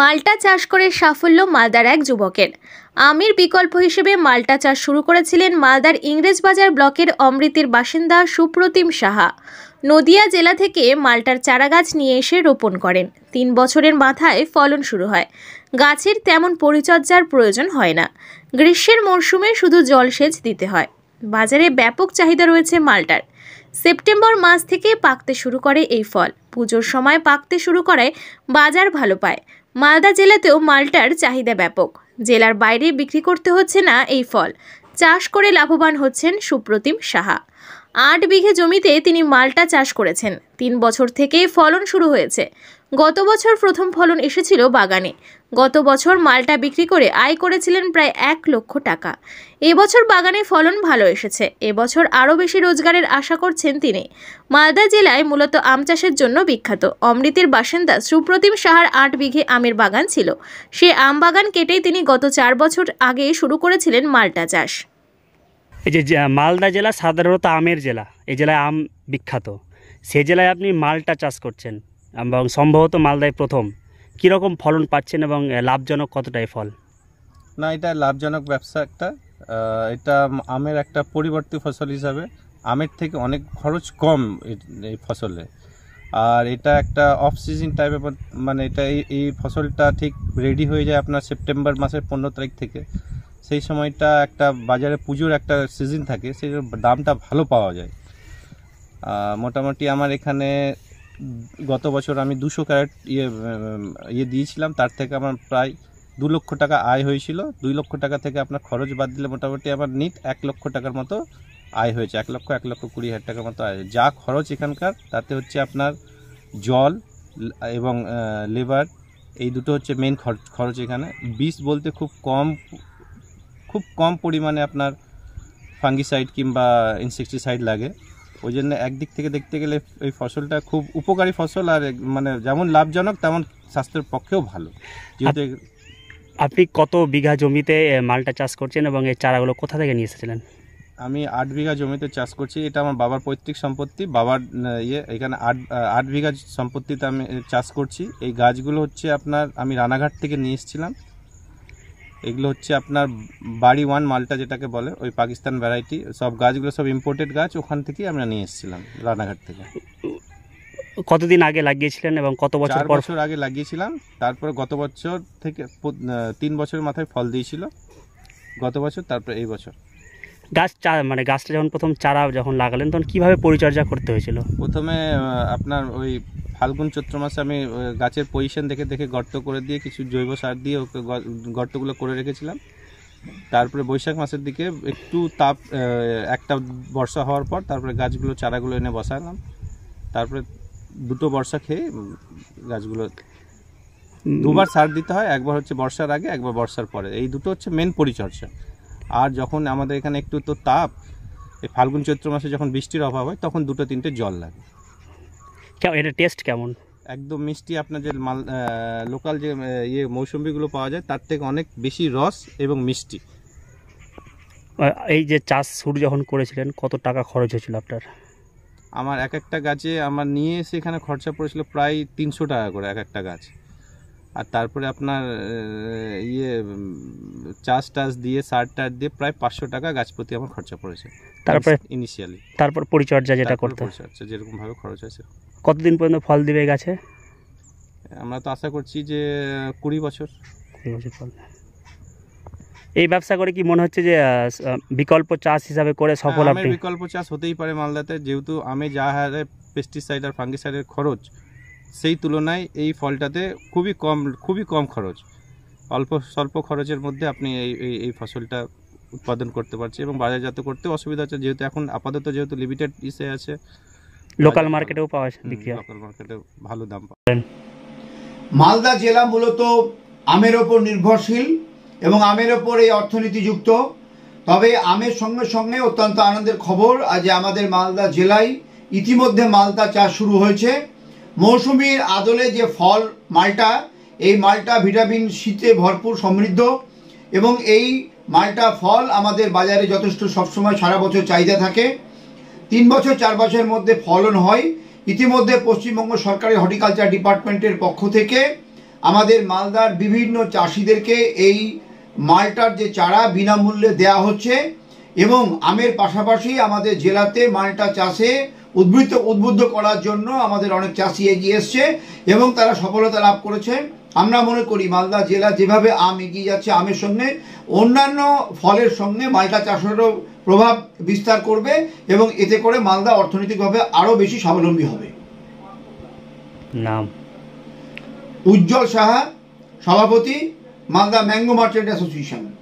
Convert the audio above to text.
মালটা চাষ করে সাফল্য মালদার এক যুবকের আমির বিকল্প হিসেবে মালটা চাষ শুরু করেছিলেন মালদার ইংরেজবাজার ব্লকের অমৃতের বাসিন্দা সুপ্রতিম সাহা নদিয়া জেলা থেকে মালটার চারাগাছ নিয়ে এসে রোপণ করেন তিন বছরের মাথায় ফলন শুরু হয় গাছের তেমন পরিচর্যার প্রয়োজন হয় না গ্রীষ্মের মরশুমে শুধু জলসেচ দিতে হয় বাজারে ব্যাপক চাহিদা রয়েছে মালটার সেপ্টেম্বর মাস থেকে পাকতে শুরু করে এই ফল পুজোর সময় পাকতে শুরু করায় বাজার ভালো পায় মালদা জেলাতেও মালটার চাহিদা ব্যাপক জেলার বাইরে বিক্রি করতে হচ্ছে না এই ফল চাষ করে লাভবান হচ্ছেন সুপ্রতিম সাহা আট বিঘে জমিতে তিনি মালটা চাষ করেছেন তিন বছর থেকে ফলন শুরু হয়েছে গত বছর প্রথম ফলন এসেছিল বাগানে গত বছর মালটা বিক্রি করে আয় করেছিলেন প্রায় এক লক্ষ টাকা এবছর বাগানে ফলন ভালো এসেছে এবছর আরও বেশি রোজগারের আশা করছেন তিনি মালদা জেলায় মূলত আম চাষের জন্য বিখ্যাত অমৃতের বাসিন্দা সুপ্রতিম সাহার আট বিঘে আমের বাগান ছিল সে আম বাগান কেটেই তিনি গত চার বছর আগে শুরু করেছিলেন মালটা চাষ এই যে মালদা জেলা সাধারণত আমের জেলা এই জেলায় আম বিখ্যাত সে জেলায় আপনি মালটা চাষ করছেন এবং সম্ভবত মালদায় প্রথম কীরকম ফলন পাচ্ছেন এবং লাভজনক কতটাই ফল না এটা লাভজনক ব্যবসা একটা এটা আমের একটা পরিবর্তী ফসল হিসাবে আমের থেকে অনেক খরচ কম এই ফসলে আর এটা একটা অফ সিজন টাইপের মানে এটা এই ফসলটা ঠিক রেডি হয়ে যায় আপনার সেপ্টেম্বর মাসের পনেরো তারিখ থেকে সেই সময়টা একটা বাজারে পুজোর একটা সিজন থাকে সেই দামটা ভালো পাওয়া যায় মোটামুটি আমার এখানে গত বছর আমি দুশো ক্যারেট ইয়ে ইয়ে দিয়েছিলাম তার থেকে আমার প্রায় দু লক্ষ টাকা আয় হয়েছিল দুই লক্ষ টাকা থেকে আপনার খরচ বাদ দিলে মোটামুটি আমার নিট এক লক্ষ টাকার মতো আয় হয়েছে এক লক্ষ এক লক্ষ কুড়ি হাজার টাকার মতো আয় যা খরচ এখানকার তাতে হচ্ছে আপনার জল এবং লেবার এই দুটো হচ্ছে মেন খরচ এখানে বিষ বলতে খুব কম খুব কম পরিমাণে আপনার ফাঙ্গিসাইড কিংবা ইনসেকটিসাইড লাগে ওই জন্য একদিক থেকে দেখতে গেলে এই ফসলটা খুব উপকারী ফসল আর মানে যেমন লাভজনক তেমন স্বাস্থ্যের পক্ষেও ভালো যেহেতু আপনি কত বিঘা জমিতে মালটা চাষ করছেন এবং এই চারাগুলো কোথা থেকে নিয়ে এসেছিলেন আমি আট বিঘা জমিতে চাষ করছি এটা আমার বাবার পৈতৃক সম্পত্তি বাবার ইয়ে এখানে আট আট বিঘা সম্পত্তিতে আমি চাষ করছি এই গাছগুলো হচ্ছে আপনার আমি রানাঘাট থেকে নিয়ে এসেছিলাম এগুলো হচ্ছে আপনার বাড়ি ওয়ান মালটা যেটাকে বলে ওই পাকিস্তান ভ্যারাইটি সব গাছগুলো সব ইম্পোর্টেড গাছ ওখান থেকেই আমরা নিয়ে এসেছিলাম রানাঘাট থেকে কতদিন আগে লাগিয়েছিলেন এবং কত বছর পর বছর আগে লাগিয়েছিলাম তারপরে গত বছর থেকে তিন বছরের মাথায় ফল দিয়েছিল গত বছর তারপরে এই বছর গাছ চা মানে গাছটা যখন প্রথম চারা যখন লাগালেন তখন কীভাবে পরিচর্যা করতে হয়েছিল প্রথমে আপনার ওই ফাল্গুন চৈত্র মাসে আমি গাছের পজিশন দেখে দেখে গর্ত করে দিয়ে কিছু জৈব সার দিয়ে ওকে গর্তগুলো করে রেখেছিলাম তারপরে বৈশাখ মাসের দিকে একটু তাপ একটা বর্ষা হওয়ার পর তারপরে গাছগুলো চারাগুলো এনে বসালাম তারপরে দুটো বর্ষা খেয়ে গাছগুলো দুবার সার দিতে হয় একবার হচ্ছে বর্ষার আগে একবার বর্ষার পরে এই দুটো হচ্ছে মেন পরিচর্যা আর যখন আমাদের এখানে একটু তো তাপ এই ফাল্গুন চৈত্র মাসে যখন বৃষ্টির অভাব হয় তখন দুটো তিনটে জল লাগে কেমন এটা টেস্ট কেমন একদম মিষ্টি আপনার যে মাল লোকাল যে ইয়ে মৌসুম্বিগুলো পাওয়া যায় তার থেকে অনেক বেশি রস এবং মিষ্টি এই যে চাষ শুরু যখন করেছিলেন কত টাকা খরচ হয়েছিল আপনার আমার এক একটা গাছে আমার নিয়ে এসে এখানে খরচা পড়েছিল প্রায় তিনশো টাকা করে এক একটা গাছ আর তারপরে আপনার ইয়ে চাষ টাস দিয়ে সার টার দিয়ে প্রায় পাঁচশো টাকা গাছ প্রতি আমার খরচা পড়েছে তারপরে ইনিশিয়ালি তারপর পরিচর্যা যেটা করতে পরিচর্যা যেরকমভাবে খরচ হয়েছে কতদিন পর্যন্ত ফল দিবে গাছে আমরা তো আশা করছি যে কুড়ি বছর কুড়ি বছর ফল এই ব্যবসা করে কি মনে হচ্ছে যে বিকল্প চাষ হিসাবে করে সফল হ্যাঁ, আপনি বিকল্প চাষ হতেই পারে মালদাতে যেহেতু আমি যা হারে পেস্টিসাইড আর ফাঙ্গিসাইডের খরচ সেই তুলনায় এই ফলটাতে খুবই কম খুবই কম খরচ অল্প স্বল্প খরচের মধ্যে আপনি এই এই ফসলটা উৎপাদন করতে পারছে এবং বাজারজাত করতে অসুবিধা হচ্ছে যেহেতু এখন আপাতত যেহেতু লিমিটেড ইসে আছে লোকাল মার্কেটেও পাওয়া যায় বিক্রি লোকাল মার্কেটে ভালো দাম পাবেন মালদা জেলা মূলত আমের ওপর নির্ভরশীল এবং আমের ওপর এই অর্থনীতিযুক্ত তবে আমের সঙ্গে সঙ্গে অত্যন্ত আনন্দের খবর আজ আমাদের মালদা জেলায় ইতিমধ্যে মালদা চাষ শুরু হয়েছে মৌসুমির আদলে যে ফল মালটা এই মালটা ভিটামিন শীতে ভরপুর সমৃদ্ধ এবং এই মালটা ফল আমাদের বাজারে যথেষ্ট সবসময় সারা বছর চাহিদা থাকে তিন বছর চার বছরের মধ্যে ফলন হয় ইতিমধ্যে পশ্চিমবঙ্গ সরকারের হর্টিকালচার ডিপার্টমেন্টের পক্ষ থেকে আমাদের মালদার বিভিন্ন চাষিদেরকে এই মালটার যে চারা বিনামূল্যে দেয়া হচ্ছে এবং আমের পাশাপাশি আমাদের জেলাতে মালটা চাষে উদ্বৃত্ত উদ্বুদ্ধ করার জন্য আমাদের অনেক চাষি এগিয়ে এসছে এবং তারা সফলতা লাভ করেছে আমরা মনে করি মালদা জেলা যেভাবে আম এগিয়ে যাচ্ছে আমের সঙ্গে অন্যান্য ফলের সঙ্গে মালটা চাষেরও প্রভাব বিস্তার করবে এবং এতে করে মালদা অর্থনৈতিকভাবে আরও বেশি স্বাবলম্বী হবে নাম উজ্জ্বল সাহা সভাপতি মালদা ম্যাঙ্গো মার্চেন্ট অ্যাসোসিয়েশন